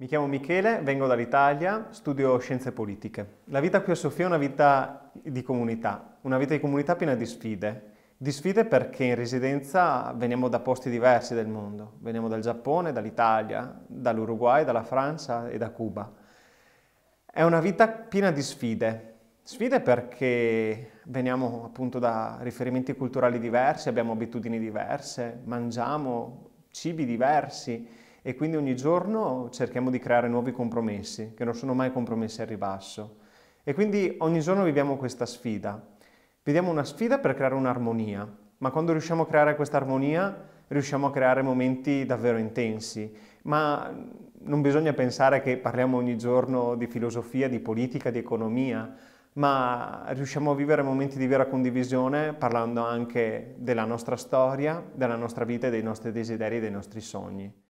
Mi chiamo Michele, vengo dall'Italia, studio scienze politiche. La vita qui a Sofia è una vita di comunità, una vita di comunità piena di sfide. Di sfide perché in residenza veniamo da posti diversi del mondo, veniamo dal Giappone, dall'Italia, dall'Uruguay, dalla Francia e da Cuba. È una vita piena di sfide, Sfide perché veniamo appunto da riferimenti culturali diversi, abbiamo abitudini diverse, mangiamo cibi diversi e quindi ogni giorno cerchiamo di creare nuovi compromessi, che non sono mai compromessi al ribasso. E quindi ogni giorno viviamo questa sfida. Vediamo una sfida per creare un'armonia, ma quando riusciamo a creare questa armonia riusciamo a creare momenti davvero intensi. Ma non bisogna pensare che parliamo ogni giorno di filosofia, di politica, di economia, ma riusciamo a vivere momenti di vera condivisione parlando anche della nostra storia, della nostra vita, dei nostri desideri dei nostri sogni.